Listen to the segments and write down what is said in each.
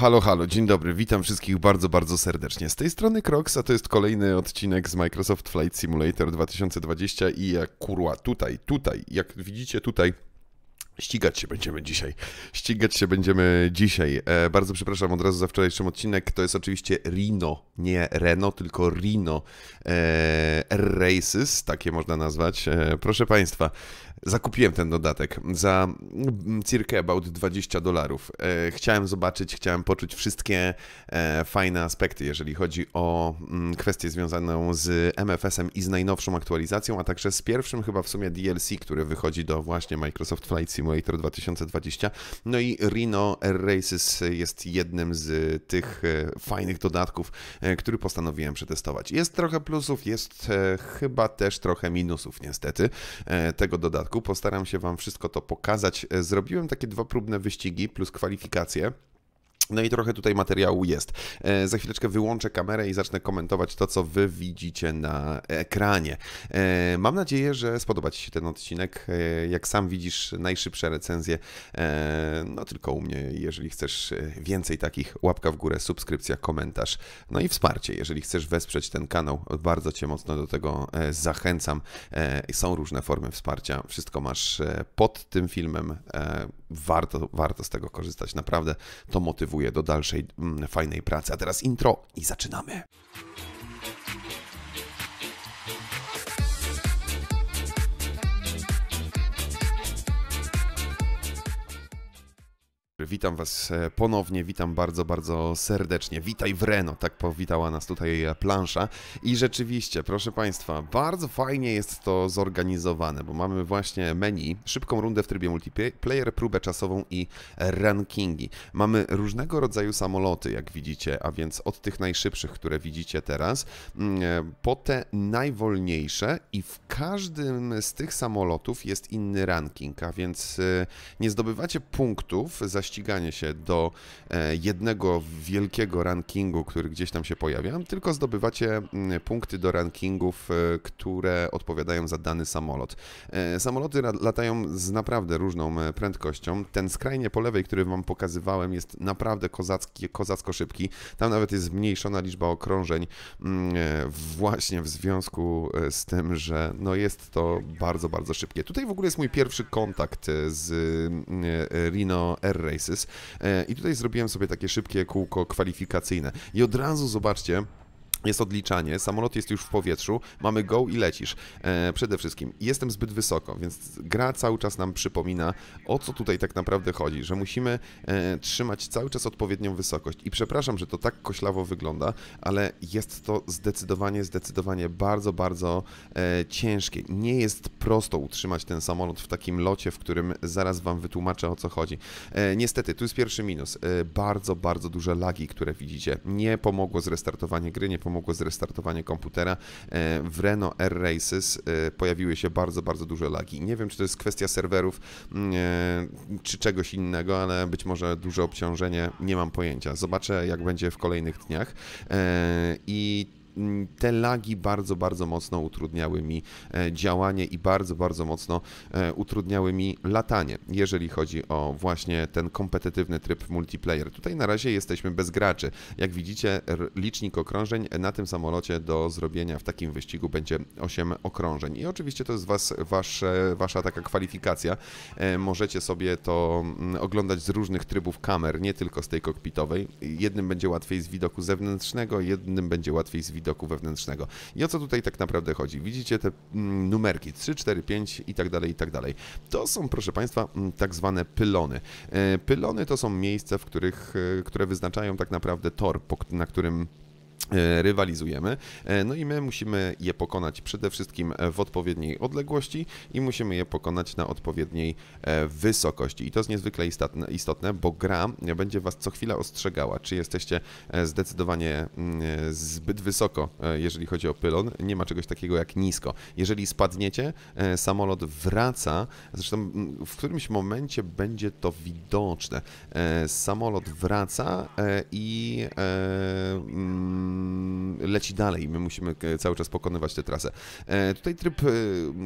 Halo, halo, dzień dobry, witam wszystkich bardzo, bardzo serdecznie. Z tej strony Crocs, a to jest kolejny odcinek z Microsoft Flight Simulator 2020 i jak kurwa, tutaj, tutaj, jak widzicie tutaj, Ścigać się będziemy dzisiaj. Ścigać się będziemy dzisiaj. E, bardzo przepraszam od razu za wczorajszy odcinek. To jest oczywiście Rino, nie Reno, tylko Rino e, Races, takie można nazwać. E, proszę Państwa, Zakupiłem ten dodatek za mm, circa about 20 dolarów. E, chciałem zobaczyć, chciałem poczuć wszystkie e, fajne aspekty, jeżeli chodzi o mm, kwestię związaną z MFS-em i z najnowszą aktualizacją, a także z pierwszym chyba w sumie DLC, który wychodzi do właśnie Microsoft Flight Simulator 2020. No i Reno Air Races jest jednym z tych e, fajnych dodatków, który postanowiłem przetestować. Jest trochę plusów, jest chyba też trochę minusów niestety tego dodatku przypadku. Postaram się Wam wszystko to pokazać. E, zrobiłem takie dwa próbne wyścigi plus kwalifikacje. No i trochę tutaj materiału jest. E, za chwileczkę wyłączę kamerę i zacznę komentować to, co wy widzicie na ekranie. E, mam nadzieję, że spodoba Ci się ten odcinek. E, jak sam widzisz, najszybsze recenzje, no tylko u mnie. Jeżeli chcesz więcej takich, łapka w górę, subskrypcja, komentarz, no i wsparcie. Jeżeli chcesz wesprzeć ten kanał, bardzo Cię mocno do tego zachęcam. Są różne formy wsparcia. Wszystko masz pod tym filmem warto, warto z tego korzystać. Naprawdę to motywuje do dalszej m, mm, fajnej pracy. A teraz intro i zaczynamy. Witam Was e, ponownie, witam bardzo, bardzo serdecznie. Witaj w Reno, tak powitała nas tutaj e, plansza. I rzeczywiście, proszę Państwa, bardzo fajnie jest to zorganizowane, bo mamy właśnie menu, szybką rundę w trybie multiplayer, próbę czasową i rankingi. Mamy różnego rodzaju samoloty, jak widzicie, a więc od tych najszybszych, które widzicie teraz, mm, e, po te najwolniejsze i w każdym z tych samolotów jest inny ranking, a więc nie zdobywacie punktów za ściganie się do e, jednego wielkiego rankingu, który gdzieś tam się pojawia, tylko zdobywacie mm, punkty do rankingów, e, które odpowiadają za dany samolot. E, samoloty latają z naprawdę różną prędkością. Ten skrajnie po lewej, który Wam pokazywałem, jest naprawdę kozacki, kozacko szybki. Tam nawet jest zmniejszona liczba okrążeń mm, właśnie w związku z tym, że no jest to bardzo, bardzo szybkie. Tutaj w ogóle jest mój pierwszy kontakt z mm, Rino Air Race. E, I tutaj zrobiłem sobie takie szybkie kółko kwalifikacyjne. I od razu zobaczcie, jest odliczanie, samolot jest już w powietrzu, mamy go i lecisz. E, przede wszystkim jestem zbyt wysoko, więc gra cały czas nam przypomina, o co tutaj tak naprawdę chodzi, że musimy e, trzymać cały czas odpowiednią wysokość. I przepraszam, że to tak koślawo wygląda, ale jest to zdecydowanie, zdecydowanie bardzo, bardzo e, ciężkie. Nie jest prosto utrzymać ten samolot w takim locie, w którym zaraz Wam wytłumaczę o co chodzi. E, niestety, tu jest pierwszy minus. E, bardzo, bardzo duże lagi, które widzicie. Nie pomogło zrestartowanie gry, nie pomogło pomogło zrestartowanie komputera. E, w Renault Air Races e, pojawiły się bardzo, bardzo duże lagi. Nie wiem, czy to jest kwestia serwerów, mm, e, czy czegoś innego, ale być może duże obciążenie, nie mam pojęcia. Zobaczę, jak będzie w kolejnych dniach. I Mm, te lagi bardzo, bardzo mocno utrudniały mi e, działanie i bardzo, bardzo mocno e, utrudniały mi latanie, jeżeli chodzi o właśnie ten kompetytywny tryb multiplayer. Tutaj na razie jesteśmy bez graczy. Jak widzicie, licznik okrążeń na tym samolocie do zrobienia w takim wyścigu będzie 8 okrążeń. I oczywiście to jest was, wasze, wasza taka kwalifikacja. E, możecie sobie to mm, oglądać z różnych trybów kamer, nie tylko z tej kokpitowej. Jednym będzie łatwiej z widoku zewnętrznego, jednym będzie łatwiej z widoku widoku wewnętrznego. I o co tutaj tak naprawdę chodzi? Widzicie te mm, numerki 3, 4, 5 i tak dalej, i tak dalej. To są, proszę Państwa, mm, tak zwane pylony. E, pylony to są miejsca, w których, e, które wyznaczają tak naprawdę tor, na którym E, rywalizujemy. E, no i my musimy je pokonać przede wszystkim w odpowiedniej odległości i musimy je pokonać na odpowiedniej e, wysokości. I to jest niezwykle istotne, bo gra będzie Was co chwila ostrzegała, czy jesteście zdecydowanie mm, zbyt wysoko, jeżeli chodzi o pylon. Nie ma czegoś takiego jak nisko. Jeżeli spadniecie, samolot wraca, zresztą mm, w którymś momencie będzie to widoczne. Samolot wraca i... Mm, Mm, leci dalej. My musimy e, cały czas pokonywać tę trasę. E, tutaj tryb e,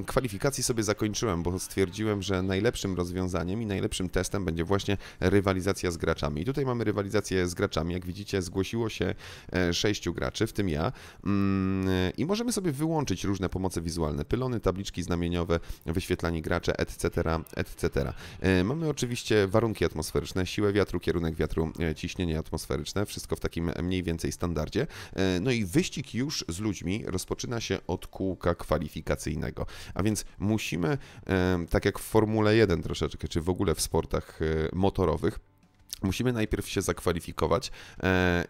kwalifikacji sobie zakończyłem, bo stwierdziłem, że najlepszym rozwiązaniem i najlepszym testem będzie właśnie rywalizacja z graczami. I tutaj mamy rywalizację z graczami. Jak widzicie, zgłosiło się sześciu graczy, w tym ja. Mm, I możemy sobie wyłączyć różne pomoce wizualne, pylony, tabliczki znamieniowe, wyświetlanie gracze, etc., etc. Mamy oczywiście warunki atmosferyczne, siłę wiatru, kierunek wiatru, ciśnienie atmosferyczne, wszystko w takim mniej więcej standardzie. E, no i wyścig już z ludźmi rozpoczyna się od kółka kwalifikacyjnego. A więc musimy, e, tak jak w Formule 1 troszeczkę, czy w ogóle w sportach e, motorowych, Musimy najpierw się zakwalifikować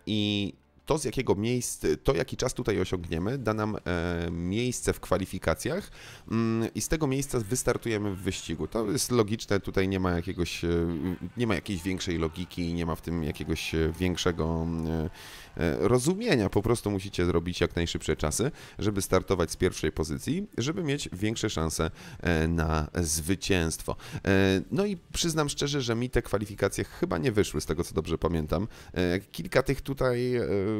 i to, z jakiego miejsca, to jaki czas tutaj osiągniemy, da nam e, miejsce w kwalifikacjach mm, i z tego miejsca wystartujemy w wyścigu. To jest logiczne, tutaj nie ma jakiegoś, e, nie ma jakiejś większej logiki, nie ma w tym jakiegoś e, większego rozumienia. Po prostu musicie zrobić jak najszybsze czasy, żeby startować z pierwszej pozycji, żeby mieć większe szanse na zwycięstwo. No i przyznam szczerze, że mi te kwalifikacje chyba nie wyszły, z tego co dobrze pamiętam. Kilka tych tutaj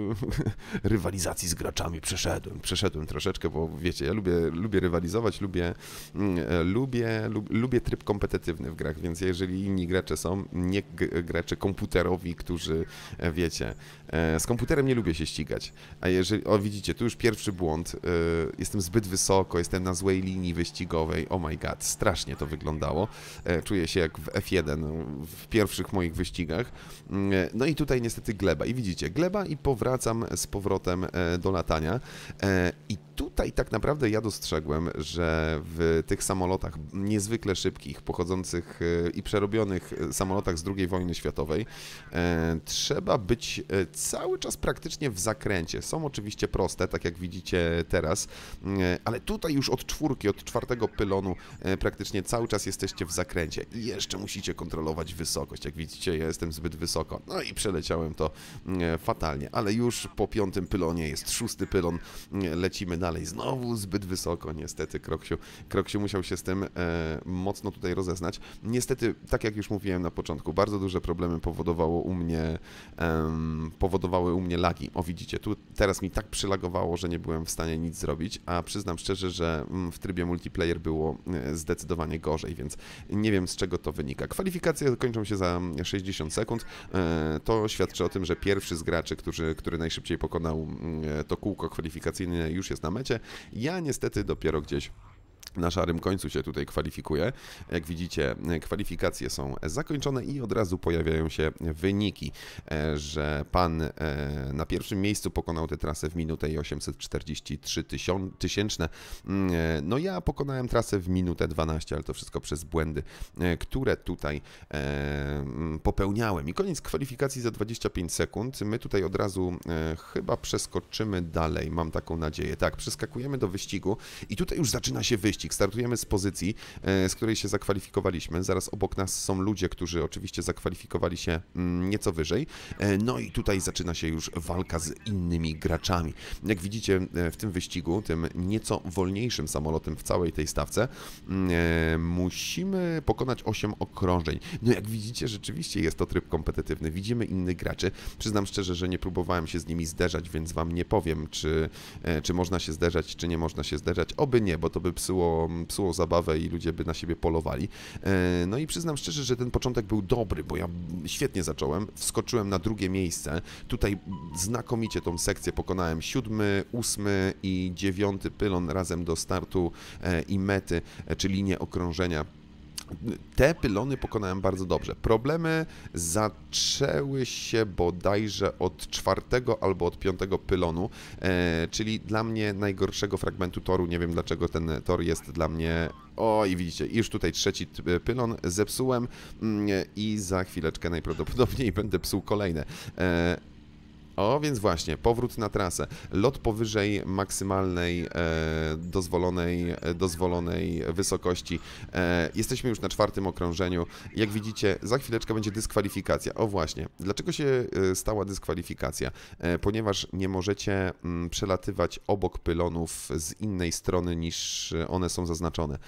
rywalizacji z graczami przeszedłem. Przeszedłem troszeczkę, bo wiecie, ja lubię, lubię rywalizować, lubię, mm, e, lubię, lubię tryb kompetytywny w grach, więc jeżeli inni gracze są, nie gracze komputerowi, którzy, e, wiecie, e, z komputerem nie lubię się ścigać. A jeżeli, o widzicie, tu już pierwszy błąd, jestem zbyt wysoko, jestem na złej linii wyścigowej, oh my god, strasznie to wyglądało. Czuję się jak w F1 w pierwszych moich wyścigach. Mm, no i tutaj niestety gleba. I widzicie, gleba i powrót wracam z powrotem e, do latania. E, I tutaj tak naprawdę ja dostrzegłem, że w tych samolotach niezwykle szybkich, pochodzących e, i przerobionych samolotach z II wojny światowej, trzeba być cały czas praktycznie w zakręcie. Są oczywiście proste, tak jak widzicie teraz, ale tutaj już od czwórki, od czwartego pylonu praktycznie cały czas jesteście w zakręcie. I jeszcze musicie kontrolować wysokość. Jak widzicie, ja jestem zbyt wysoko. No i przeleciałem to fatalnie, ale już po piątym pylonie jest szósty pylon, mm, lecimy dalej. Znowu zbyt wysoko, niestety, Kroksiu. Kroksiu musiał się z tym e, mocno tutaj rozeznać. Niestety, tak jak już mówiłem na początku, bardzo duże problemy powodowało u mnie, powodowały u mnie lagi. O, widzicie, tu teraz mi tak przylagowało, że nie byłem w stanie nic zrobić, a przyznam szczerze, że mm, w trybie multiplayer było e, zdecydowanie gorzej, więc nie wiem z czego to wynika. Kwalifikacje kończą się za 60 mm, sekund. E, to świadczy o tym, że pierwszy z graczy, którzy który najszybciej pokonał mm, e, to kółko kwalifikacyjne, już jest na mecie. Ja niestety dopiero gdzieś na szarym końcu się tutaj kwalifikuje. Jak widzicie, kwalifikacje są zakończone i od razu pojawiają się wyniki, e, że pan e, na pierwszym miejscu pokonał tę trasę w minutę i 843 tysięczne. Mm, e, no ja pokonałem trasę w minutę 12, ale to wszystko przez błędy, które tutaj mm, popełniałem. I koniec kwalifikacji za 25 sekund. My tutaj od razu chyba przeskoczymy dalej, mam taką nadzieję. Tak, przeskakujemy do wyścigu i tutaj już zaczyna się wyścig wyścig. Startujemy z pozycji, e, z której się zakwalifikowaliśmy. Zaraz obok nas są ludzie, którzy oczywiście zakwalifikowali się mm, nieco wyżej. E, no i tutaj zaczyna się już walka z innymi graczami. Jak widzicie e, w tym wyścigu, tym nieco wolniejszym samolotem w całej tej stawce, mm, musimy pokonać 8 okrążeń. No jak widzicie, rzeczywiście jest to tryb kompetytywny. Widzimy innych graczy. Przyznam szczerze, że nie próbowałem się z nimi zderzać, więc Wam nie powiem, czy, czy można się zderzać, czy nie można się zderzać. Oby nie, bo to by psuło psuło, zabawę i ludzie by na siebie polowali. E, no i przyznam szczerze, że ten początek był dobry, bo ja świetnie zacząłem, wskoczyłem na drugie miejsce. Tutaj znakomicie tą sekcję pokonałem. Siódmy, ósmy i dziewiąty pylon razem do startu e, i mety, e, czy linię okrążenia te pylony pokonałem bardzo dobrze. Problemy zaczęły się bodajże od czwartego albo od piątego pylonu, e, czyli dla mnie najgorszego fragmentu toru. Nie wiem dlaczego ten tor jest dla mnie o, i widzicie, już tutaj trzeci e, pylon zepsułem mm, i za chwileczkę najprawdopodobniej będę psuł kolejne. E, o, więc właśnie, powrót na trasę. Lot powyżej maksymalnej e, dozwolonej, e, dozwolonej wysokości. E, jesteśmy już na czwartym okrążeniu. Jak widzicie, za chwileczkę będzie dyskwalifikacja. O właśnie, dlaczego się e, stała dyskwalifikacja? E, ponieważ nie możecie m, mm, przelatywać obok pylonów z innej strony niż e, one są zaznaczone.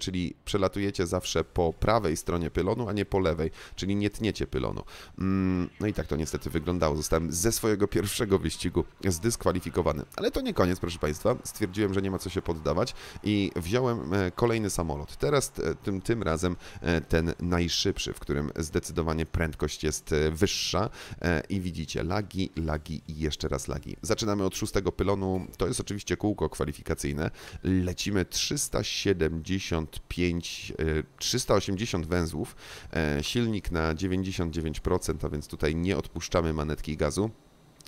czyli przelatujecie zawsze po prawej stronie pylonu, a nie po lewej, czyli nie tniecie pylonu. Mm, no i tak to niestety wyglądało. Zostałem ze swoim swojego pierwszego wyścigu zdyskwalifikowany. Ale to nie koniec, proszę Państwa. Stwierdziłem, że nie ma co się poddawać i wziąłem e, kolejny samolot. Teraz e, tym, tym razem e, ten najszybszy, w którym zdecydowanie prędkość jest wyższa i widzicie lagi, lagi i jeszcze raz lagi. Zaczynamy od szóstego pylonu, to jest oczywiście kółko kwalifikacyjne. Lecimy 375, 380 węzłów, silnik na 99%, a więc tutaj nie odpuszczamy manetki gazu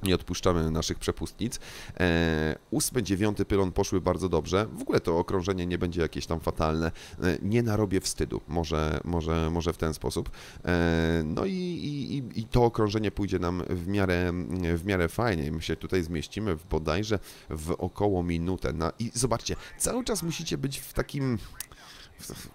nie odpuszczamy naszych przepustnic. E, ósmy, dziewiąty pylon poszły bardzo dobrze. W ogóle to okrążenie nie będzie jakieś tam fatalne. E, nie narobię wstydu, może, może, może w ten sposób. E, no i, i, i, to okrążenie pójdzie nam w miarę, w miarę fajnie. My się tutaj zmieścimy w bodajże w około minutę. No I zobaczcie, cały czas musicie być w takim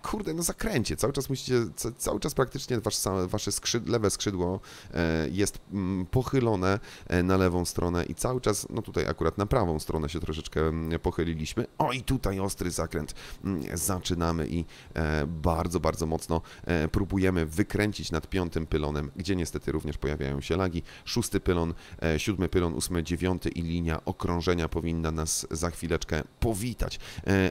kurde, no zakręcie, cały czas musicie, cały czas praktycznie wasze, wasze skrzyd, lewe skrzydło e, jest mm, pochylone e, na lewą stronę i cały czas, no tutaj akurat na prawą stronę się troszeczkę mm, pochyliliśmy. O i tutaj ostry zakręt. Mm, zaczynamy i e, bardzo, bardzo mocno próbujemy wykręcić nad piątym pylonem, gdzie niestety również pojawiają się lagi. Szósty pylon, siódmy pylon, ósmy, dziewiąty i linia okrążenia powinna nas za chwileczkę powitać.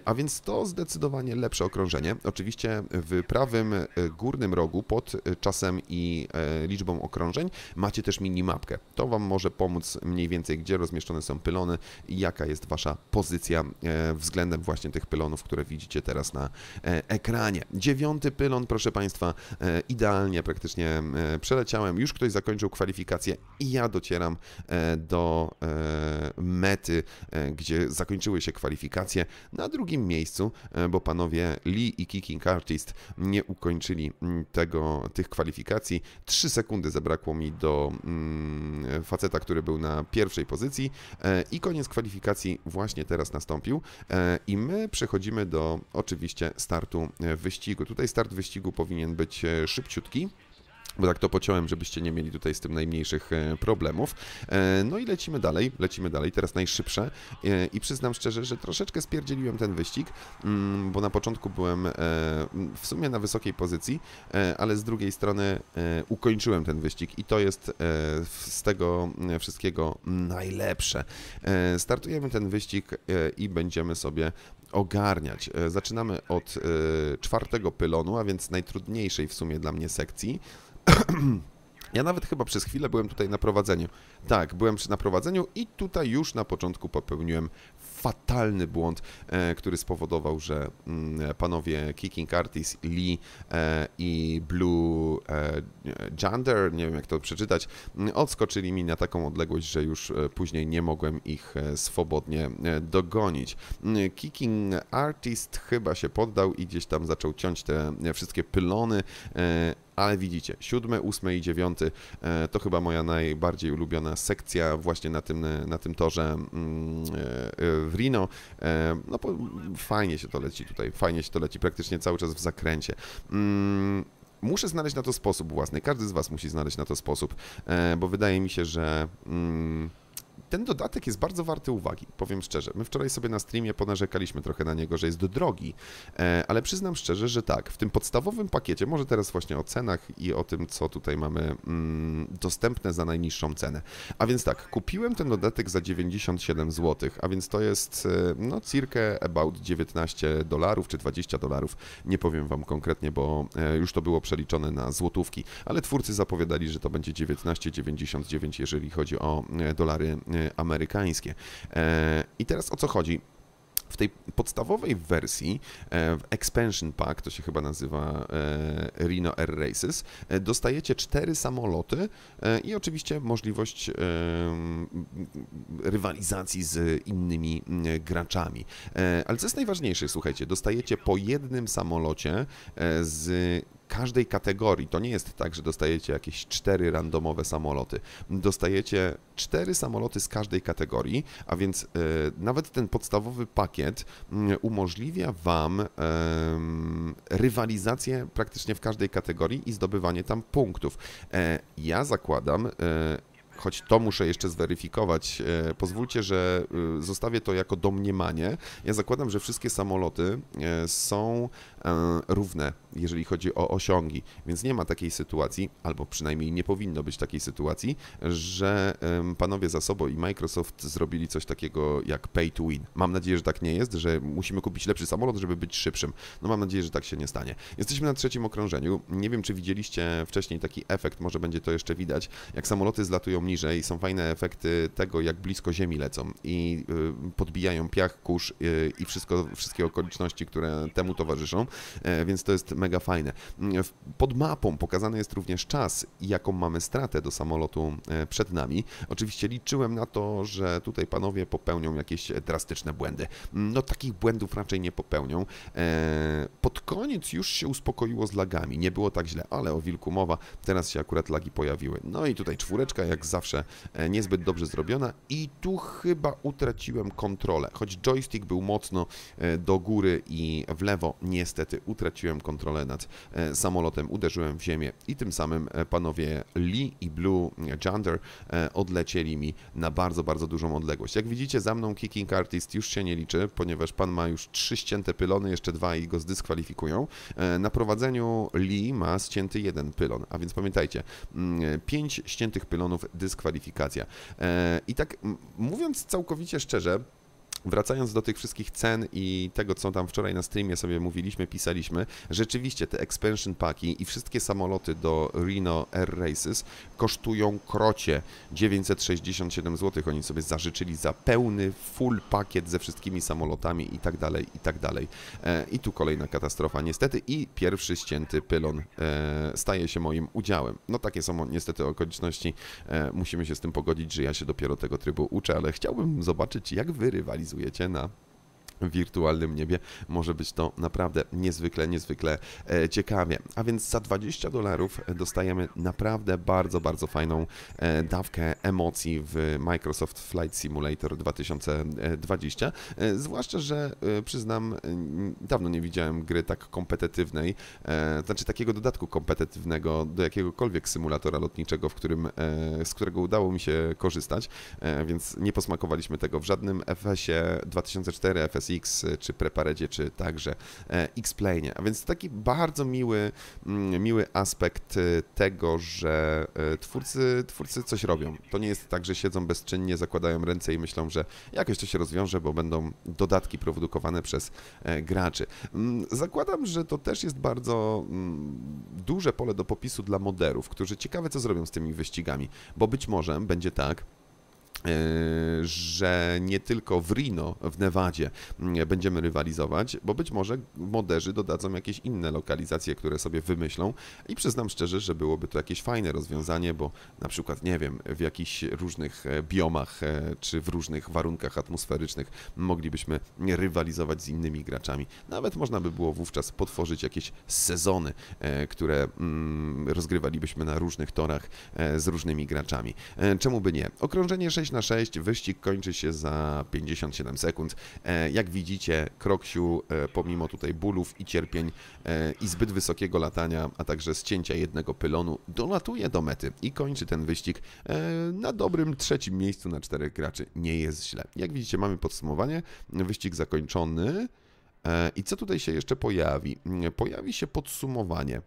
A więc to zdecydowanie lepsze okrążenie Oczywiście w prawym e, górnym rogu pod e, czasem i e, liczbą okrążeń macie też minimapkę. To Wam może pomóc mniej więcej, gdzie rozmieszczone są pylony i jaka jest Wasza pozycja względem właśnie tych pylonów, które widzicie teraz na ekranie. Dziewiąty pylon, proszę Państwa, idealnie praktycznie przeleciałem. Już ktoś zakończył kwalifikację i ja docieram do mety, gdzie zakończyły się kwalifikacje na drugim miejscu, bo panowie Lee i Kicking Artist nie ukończyli mm, tego, tych kwalifikacji. 3 sekundy zabrakło mi do mm, faceta, który był na pierwszej pozycji e, i koniec kwalifikacji właśnie teraz nastąpił e, i my przechodzimy do oczywiście startu e, wyścigu. Tutaj start wyścigu powinien być szybciutki bo tak to pociąłem, żebyście nie mieli tutaj z tym najmniejszych e, problemów. E, no i lecimy dalej, lecimy dalej, teraz najszybsze e, i przyznam szczerze, że troszeczkę spierdzieliłem ten wyścig, mm, bo na początku byłem w sumie na wysokiej pozycji, ale z drugiej strony ukończyłem ten wyścig i to jest z tego wszystkiego najlepsze. Startujemy ten wyścig i będziemy sobie ogarniać. Zaczynamy od czwartego pylonu, a więc najtrudniejszej w sumie dla mnie sekcji. Ja nawet chyba przez chwilę byłem tutaj na prowadzeniu. Tak, byłem przy naprowadzeniu i tutaj już na początku popełniłem fatalny błąd, e, który spowodował, że mm, panowie Kicking Artis Lee e, i Blue e, Jander, nie wiem jak to przeczytać, mm, odskoczyli mi na taką odległość, że już później nie mogłem ich swobodnie dogonić. Mm, Kicking Artist chyba się poddał i gdzieś tam zaczął ciąć te wszystkie pylony ale widzicie, siódmy, ósmy i dziewiąty to chyba moja najbardziej ulubiona sekcja właśnie na tym, na tym torze mm, e, e, w Rino. E, no, fajnie się to leci tutaj, fajnie się to leci, praktycznie cały czas w zakręcie. Mm, muszę znaleźć na to sposób własny, każdy z Was musi znaleźć na to sposób, bo wydaje mi się, że... Mm, ten dodatek jest bardzo warty uwagi, powiem szczerze. My wczoraj sobie na streamie ponarzekaliśmy trochę na niego, że jest drogi, e, ale przyznam szczerze, że tak, w tym podstawowym pakiecie, może teraz właśnie o cenach i o tym, co tutaj mamy mm, dostępne za najniższą cenę. A więc tak, kupiłem ten dodatek za 97 zł, a więc to jest e, no circa about 19 dolarów czy 20 dolarów. Nie powiem wam konkretnie, bo e, już to było przeliczone na złotówki, ale twórcy zapowiadali, że to będzie 19,99, jeżeli chodzi o dolary amerykańskie. E, I teraz o co chodzi? w tej podstawowej wersji, e, w Expansion Pack, to się chyba nazywa e, Reno Air Races, dostajecie cztery samoloty i oczywiście możliwość rywalizacji z innymi graczami. Ale co jest najważniejsze, słuchajcie, dostajecie po jednym samolocie z każdej kategorii. To nie jest tak, że dostajecie jakieś cztery randomowe samoloty. Dostajecie cztery samoloty z każdej kategorii, a więc e, nawet ten podstawowy pakiet mm, umożliwia Wam rywalizację praktycznie w każdej kategorii i zdobywanie tam punktów. E, ja zakładam, e, choć to muszę jeszcze zweryfikować, pozwólcie, że zostawię to jako domniemanie. Ja zakładam, że wszystkie samoloty są równe jeżeli chodzi o osiągi. Więc nie ma takiej sytuacji, albo przynajmniej nie powinno być takiej sytuacji, że panowie za sobą i Microsoft zrobili coś takiego jak pay to win. Mam nadzieję, że tak nie jest, że musimy kupić lepszy samolot, żeby być szybszym. No mam nadzieję, że tak się nie stanie. Jesteśmy na trzecim okrążeniu. Nie wiem, czy widzieliście wcześniej taki efekt, może będzie to jeszcze widać. Jak samoloty zlatują niżej, są fajne efekty tego, jak blisko Ziemi lecą i y, podbijają piach, kurz y, i wszystko, wszystkie okoliczności, które temu towarzyszą. E, więc to jest mega fajne. Mm, pod mapą pokazany jest również czas, jaką mamy stratę do samolotu e, przed nami. Oczywiście liczyłem na to, że tutaj panowie popełnią jakieś e, drastyczne błędy. Mm, no takich błędów raczej nie popełnią. E, pod koniec już się uspokoiło z lagami, nie było tak źle, ale o wilku mowa, teraz się akurat lagi pojawiły. No i tutaj czwóreczka jak zawsze niezbyt dobrze zrobiona i tu chyba utraciłem kontrolę, choć joystick był mocno do góry i w lewo, niestety utraciłem kontrolę nad e, Samolotem uderzyłem w ziemię i tym samym e, panowie Lee i Blue e, Jander odlecieli mi na bardzo, bardzo dużą odległość. Jak widzicie, za mną Kicking Artist już się nie liczy, ponieważ pan ma już trzy ścięte pylony, jeszcze dwa i go zdyskwalifikują. Na prowadzeniu Lee ma ścięty jeden pylon, a więc pamiętajcie, mm, pięć ściętych pylonów dyskwalifikacja. I tak mówiąc całkowicie szczerze, wracając do tych wszystkich cen i tego, co tam wczoraj na streamie sobie mówiliśmy, pisaliśmy, rzeczywiście te expansion packi i wszystkie samoloty do Reno Air Races kosztują krocie 967 zł. Oni sobie zażyczyli za pełny full pakiet ze wszystkimi samolotami i tak dalej, i tak dalej. E, I tu kolejna katastrofa niestety i pierwszy ścięty pylon e, staje się moim udziałem. No takie są niestety okoliczności. E, musimy się z tym pogodzić, że ja się dopiero tego trybu uczę, ale chciałbym zobaczyć, jak wyrywali realizujecie na wirtualnym niebie. Może być to naprawdę niezwykle, niezwykle e, ciekawie. A więc za 20 dolarów dostajemy naprawdę bardzo, bardzo fajną e, dawkę emocji w Microsoft Flight Simulator 2020. E, zwłaszcza, że przyznam, dawno nie widziałem gry tak kompetytywnej, znaczy takiego dodatku kompetytywnego do jakiegokolwiek symulatora lotniczego, w którym, z którego udało mi się korzystać, więc nie posmakowaliśmy tego w żadnym FS-ie 2004 FSI X e, czy Preparedzie, czy także e, X-Plane. A więc taki bardzo miły, mm, miły aspekt e, tego, że twórcy, twórcy coś robią. To nie jest tak, że siedzą bezczynnie, zakładają ręce i myślą, że jakoś to się rozwiąże, bo będą dodatki produkowane przez graczy. Mm, zakładam, że to też jest bardzo mm, duże pole do popisu dla moderów, którzy ciekawe co zrobią z tymi wyścigami, bo być może będzie tak, Yy, że nie tylko w Reno, w Nevadzie mm, będziemy rywalizować, bo być może moderzy dodadzą jakieś inne lokalizacje, które sobie wymyślą i przyznam szczerze, że byłoby to jakieś fajne rozwiązanie, bo na przykład, nie wiem, w jakichś różnych e, biomach e, czy w różnych warunkach atmosferycznych moglibyśmy rywalizować z innymi graczami. Nawet można by było wówczas potworzyć jakieś sezony, e, które mm, rozgrywalibyśmy na różnych torach z różnymi graczami. Czemu by nie? Okrążenie 6 na 6, wyścig kończy się za 57 sekund. E, jak widzicie, Kroksiu e, pomimo tutaj bólów i cierpień e, i zbyt wysokiego latania, a także zcięcia jednego pylonu, dolatuje do mety i kończy ten wyścig na dobrym trzecim miejscu na czterech graczy. Nie jest źle. Jak widzicie, mamy podsumowanie. Wyścig zakończony. I co tutaj się jeszcze pojawi? Mm, pojawi się podsumowanie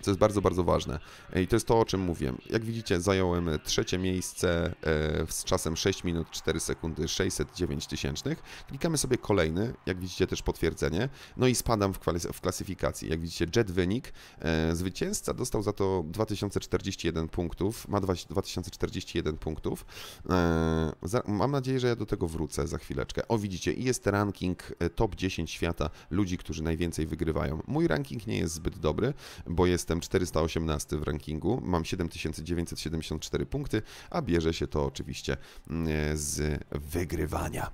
co jest bardzo, bardzo ważne. I to jest to, o czym mówiłem. Jak widzicie, zająłem trzecie miejsce e, z czasem 6 minut 4 sekundy 609 tysięcznych. Klikamy sobie kolejny, jak widzicie też potwierdzenie. No i spadam w, klasyfikacji. Jak widzicie, jet wynik. E, zwycięzca dostał za to 2041 punktów. Ma 2041 punktów. E, mam nadzieję, że ja do tego wrócę za chwileczkę. O, widzicie, i jest ranking top 10 świata ludzi, którzy najwięcej wygrywają. Mój ranking nie jest zbyt dobry, bo jest Jestem 418 w rankingu, mam 7974 punkty, a bierze się to oczywiście mm, z wygrywania.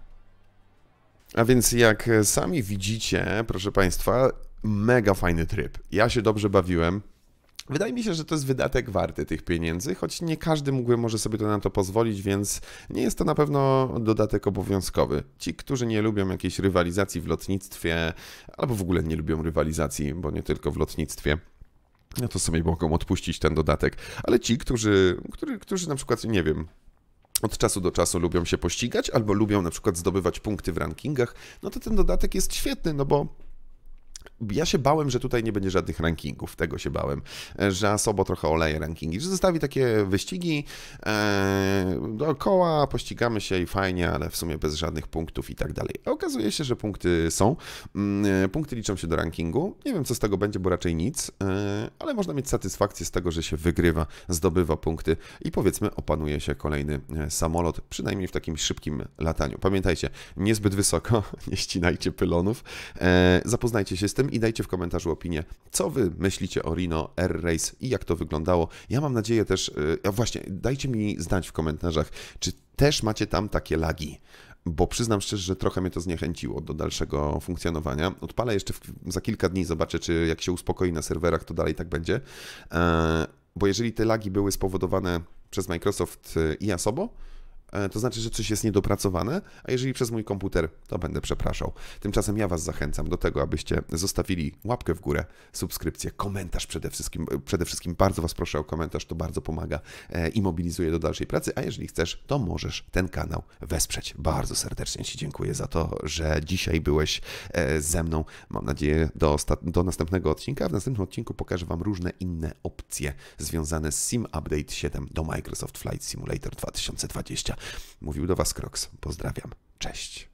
A więc jak sami widzicie, proszę Państwa, mega fajny tryb. Ja się dobrze bawiłem. Wydaje mi się, że to jest wydatek warty tych pieniędzy, choć nie każdy mógłby może sobie to na to pozwolić, więc nie jest to na pewno dodatek obowiązkowy. Ci, którzy nie lubią jakiejś rywalizacji w lotnictwie, albo w ogóle nie lubią rywalizacji, bo nie tylko w lotnictwie, no to sobie mogą odpuścić ten dodatek. Ale ci, którzy, którzy, którzy na przykład, nie wiem, od czasu do czasu lubią się pościgać albo lubią na przykład zdobywać punkty w rankingach, no to ten dodatek jest świetny, no bo ja się bałem, że tutaj nie będzie żadnych rankingów, tego się bałem, e, że Asobo trochę oleje rankingi, że zostawi takie wyścigi e, dookoła, pościgamy się i fajnie, ale w sumie bez żadnych punktów i tak dalej. Okazuje się, że punkty są, mm, e, punkty liczą się do rankingu, nie wiem co z tego będzie, bo raczej nic, e, ale można mieć satysfakcję z tego, że się wygrywa, zdobywa punkty i powiedzmy opanuje się kolejny e, samolot, przynajmniej w takim szybkim lataniu. Pamiętajcie, niezbyt wysoko, nie ścinajcie pylonów, e, zapoznajcie się z tym i dajcie w komentarzu opinię, co wy myślicie o Rino Air Race i jak to wyglądało. Ja mam nadzieję też, e, a właśnie, dajcie mi znać w komentarzach, czy też macie tam takie lagi bo przyznam szczerze, że trochę mnie to zniechęciło do dalszego funkcjonowania. Odpalę jeszcze w, za kilka dni, zobaczę, czy jak się uspokoi na serwerach, to dalej tak będzie. E, bo jeżeli te lagi były spowodowane przez Microsoft i Asobo, E, to znaczy, że coś jest niedopracowane, a jeżeli przez mój komputer, to będę przepraszał. Tymczasem ja Was zachęcam do tego, abyście zostawili łapkę w górę, subskrypcję, komentarz przede wszystkim. E, przede wszystkim bardzo Was proszę o komentarz, to bardzo pomaga e, i mobilizuje do dalszej pracy, a jeżeli chcesz, to możesz ten kanał wesprzeć. Bardzo serdecznie Ci dziękuję za to, że dzisiaj byłeś ze mną. Mam nadzieję do, do następnego odcinka. W następnym odcinku pokażę Wam różne inne opcje związane z Sim Update 7 do Microsoft Flight Simulator 2020. Mówił do Was Kroks. Pozdrawiam. Cześć.